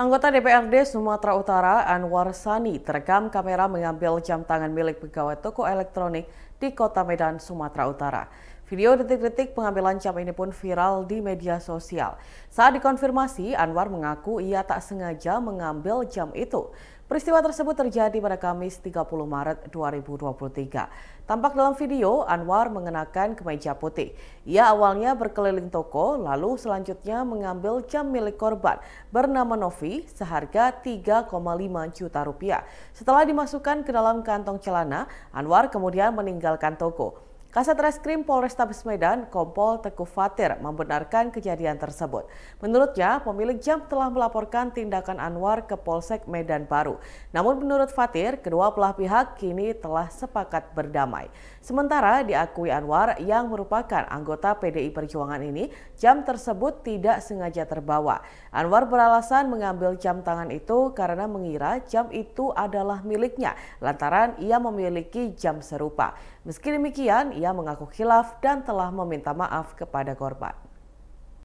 Anggota DPRD Sumatera Utara Anwar Sani terekam kamera mengambil jam tangan milik pegawai toko elektronik di Kota Medan, Sumatera Utara. Video detik-detik pengambilan cap ini pun viral di media sosial. Saat dikonfirmasi, Anwar mengaku ia tak sengaja mengambil jam itu. Peristiwa tersebut terjadi pada Kamis 30 Maret 2023. Tampak dalam video, Anwar mengenakan kemeja putih. Ia awalnya berkeliling toko, lalu selanjutnya mengambil jam milik korban bernama Novi seharga 3,5 juta rupiah. Setelah dimasukkan ke dalam kantong celana, Anwar kemudian meninggalkan toko. Kasat Reskrim Polrestabes Medan, Kompol Teguh Fatir, membenarkan kejadian tersebut. Menurutnya, pemilik jam telah melaporkan tindakan Anwar ke Polsek Medan Baru. Namun menurut Fatir, kedua belah pihak kini telah sepakat berdamai. Sementara diakui Anwar yang merupakan anggota PDI Perjuangan ini, jam tersebut tidak sengaja terbawa. Anwar beralasan mengambil jam tangan itu karena mengira jam itu adalah miliknya, lantaran ia memiliki jam serupa. Meski demikian, ia mengaku khilaf dan telah meminta maaf kepada korban.